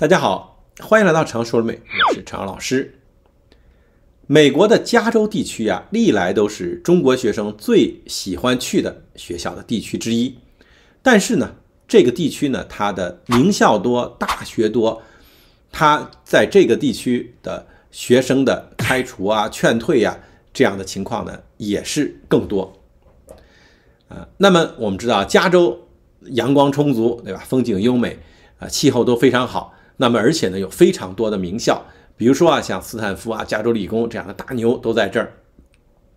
大家好，欢迎来到常说美，我是常老师。美国的加州地区啊，历来都是中国学生最喜欢去的学校的地区之一。但是呢，这个地区呢，它的名校多，大学多，它在这个地区的学生的开除啊、劝退呀这样的情况呢，也是更多。啊，那么我们知道，加州阳光充足，对吧？风景优美，啊，气候都非常好。那么，而且呢，有非常多的名校，比如说啊，像斯坦福啊、加州理工这样的大牛都在这儿。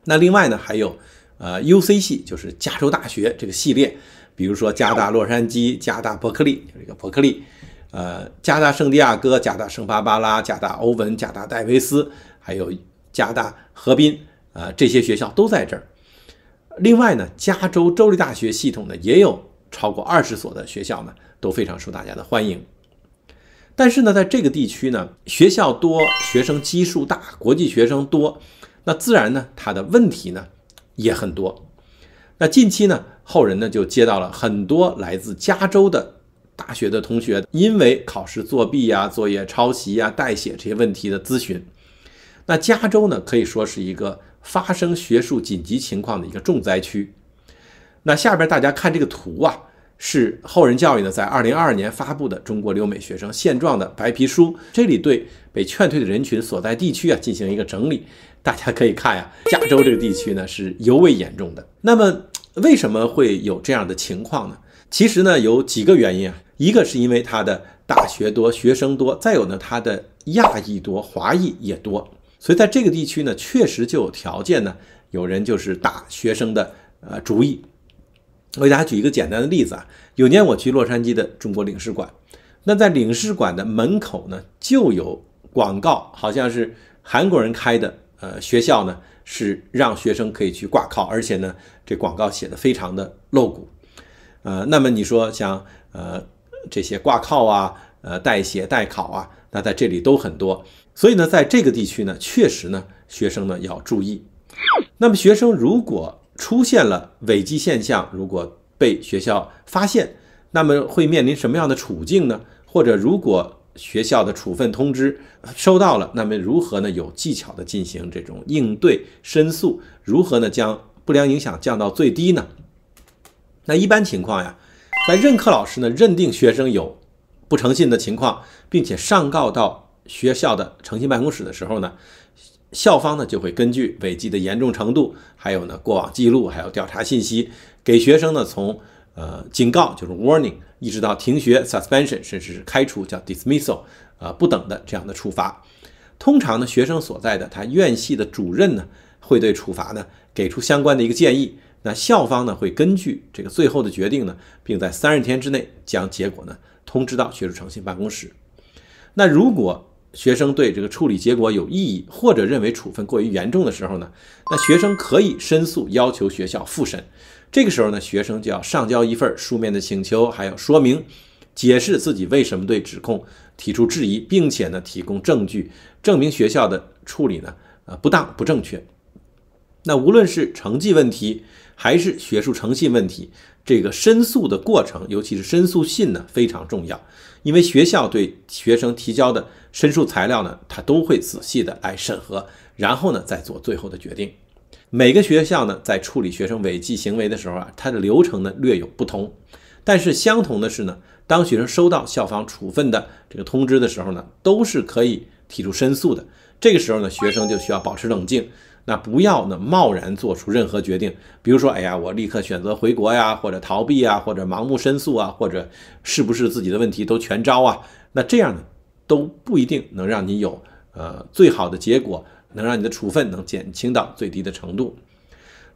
那另外呢，还有，呃，U C 系就是加州大学这个系列，比如说加大洛杉矶、加大伯克利就是一个伯克利，呃，加大圣地亚哥、加大圣巴巴拉、加大欧文、加大戴维斯，还有加大河滨，呃，这些学校都在这儿。另外呢，加州州立大学系统呢，也有超过二十所的学校呢，都非常受大家的欢迎。但是呢，在这个地区呢，学校多，学生基数大，国际学生多，那自然呢，它的问题呢也很多。那近期呢，后人呢就接到了很多来自加州的大学的同学，因为考试作弊呀、作业抄袭啊、代写这些问题的咨询。那加州呢，可以说是一个发生学术紧急情况的一个重灾区。那下边大家看这个图啊。是后人教育呢，在二零二二年发布的《中国留美学生现状》的白皮书，这里对被劝退的人群所在地区啊进行一个整理，大家可以看呀，加州这个地区呢是尤为严重的。那么为什么会有这样的情况呢？其实呢有几个原因啊，一个是因为它的大学多，学生多，再有呢它的亚裔多，华裔也多，所以在这个地区呢确实就有条件呢，有人就是打学生的呃主意。我给大家举一个简单的例子啊，有年我去洛杉矶的中国领事馆，那在领事馆的门口呢就有广告，好像是韩国人开的，呃，学校呢是让学生可以去挂靠，而且呢这广告写的非常的露骨，呃，那么你说像呃这些挂靠啊，呃代写代考啊，那在这里都很多，所以呢在这个地区呢确实呢学生呢要注意，那么学生如果。出现了违纪现象，如果被学校发现，那么会面临什么样的处境呢？或者如果学校的处分通知收到了，那么如何呢？有技巧的进行这种应对申诉，如何呢？将不良影响降到最低呢？那一般情况呀，在任课老师呢认定学生有不诚信的情况，并且上告到学校的诚信办公室的时候呢？校方呢就会根据违纪的严重程度，还有呢过往记录，还有调查信息，给学生呢从呃警告就是 warning，一直到停学 suspension，甚至是开除叫 dismissal 啊不等的这样的处罚。通常呢学生所在的他院系的主任呢会对处罚呢给出相关的一个建议。那校方呢会根据这个最后的决定呢，并在三十天之内将结果呢通知到学术诚信办公室。那如果，学生对这个处理结果有异议，或者认为处分过于严重的时候呢，那学生可以申诉，要求学校复审。这个时候呢，学生就要上交一份书面的请求，还要说明、解释自己为什么对指控提出质疑，并且呢，提供证据证明学校的处理呢，啊，不当不正确。那无论是成绩问题，还是学术诚信问题，这个申诉的过程，尤其是申诉信呢，非常重要。因为学校对学生提交的申诉材料呢，他都会仔细的来审核，然后呢再做最后的决定。每个学校呢，在处理学生违纪行为的时候啊，它的流程呢略有不同，但是相同的是呢，当学生收到校方处分的这个通知的时候呢，都是可以提出申诉的。这个时候呢，学生就需要保持冷静。那不要呢，贸然做出任何决定，比如说，哎呀，我立刻选择回国呀，或者逃避啊，或者盲目申诉啊，或者是不是自己的问题都全招啊？那这样呢，都不一定能让你有呃最好的结果，能让你的处分能减轻到最低的程度。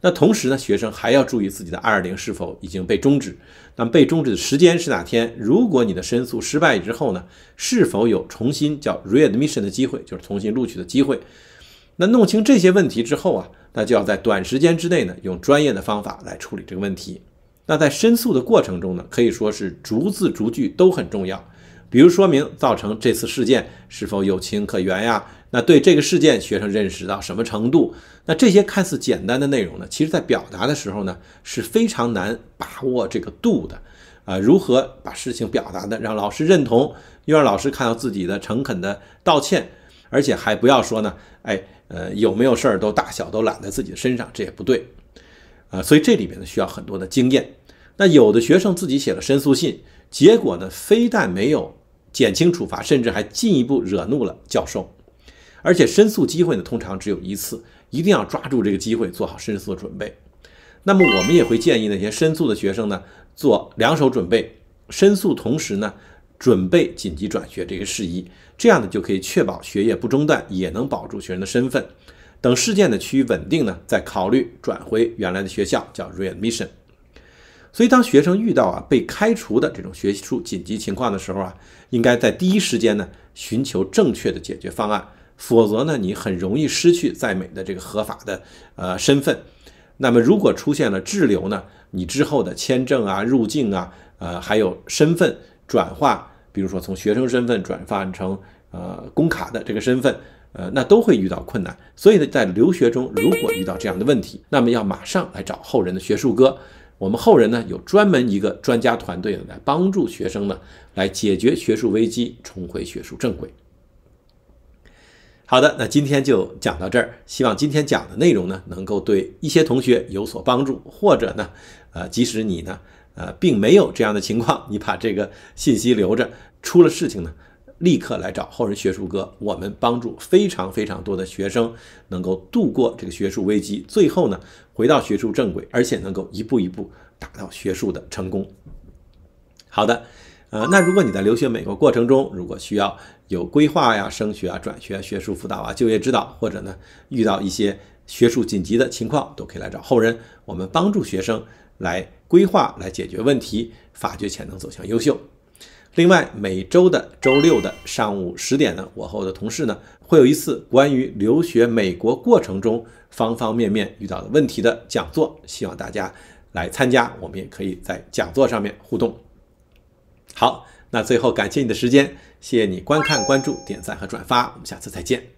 那同时呢，学生还要注意自己的二二零是否已经被终止，那么被终止的时间是哪天？如果你的申诉失败之后呢，是否有重新叫 re-admission 的机会，就是重新录取的机会？那弄清这些问题之后啊，那就要在短时间之内呢，用专业的方法来处理这个问题。那在申诉的过程中呢，可以说是逐字逐句都很重要。比如说明造成这次事件是否有情可原呀？那对这个事件学生认识到什么程度？那这些看似简单的内容呢，其实在表达的时候呢，是非常难把握这个度的。啊，如何把事情表达的让老师认同，又让老师看到自己的诚恳的道歉？而且还不要说呢，哎，呃，有没有事儿都大小都揽在自己的身上，这也不对，啊，所以这里面呢需要很多的经验。那有的学生自己写了申诉信，结果呢非但没有减轻处罚，甚至还进一步惹怒了教授。而且申诉机会呢通常只有一次，一定要抓住这个机会，做好申诉的准备。那么我们也会建议那些申诉的学生呢做两手准备，申诉同时呢。准备紧急转学这些事宜，这样呢就可以确保学业不中断，也能保住学生的身份。等事件的趋于稳定呢，再考虑转回原来的学校，叫 re-admission。所以，当学生遇到啊被开除的这种学术紧急情况的时候啊，应该在第一时间呢寻求正确的解决方案，否则呢你很容易失去在美的这个合法的呃身份。那么，如果出现了滞留呢，你之后的签证啊、入境啊、呃还有身份。转化，比如说从学生身份转化成呃工卡的这个身份，呃，那都会遇到困难。所以呢，在留学中如果遇到这样的问题，那么要马上来找后人的学术哥。我们后人呢有专门一个专家团队呢来帮助学生呢来解决学术危机，重回学术正轨。好的，那今天就讲到这儿。希望今天讲的内容呢能够对一些同学有所帮助，或者呢，呃，即使你呢。呃，并没有这样的情况，你把这个信息留着，出了事情呢，立刻来找后人学术哥，我们帮助非常非常多的学生能够度过这个学术危机，最后呢，回到学术正轨，而且能够一步一步达到学术的成功。好的，呃，那如果你在留学美国过程中，如果需要有规划呀、升学啊、转学、学术辅导啊、就业指导，或者呢遇到一些学术紧急的情况，都可以来找后人，我们帮助学生来。规划来解决问题，发掘潜能，走向优秀。另外，每周的周六的上午十点呢，我和我的同事呢，会有一次关于留学美国过程中方方面面遇到的问题的讲座，希望大家来参加。我们也可以在讲座上面互动。好，那最后感谢你的时间，谢谢你观看、关注、点赞和转发，我们下次再见。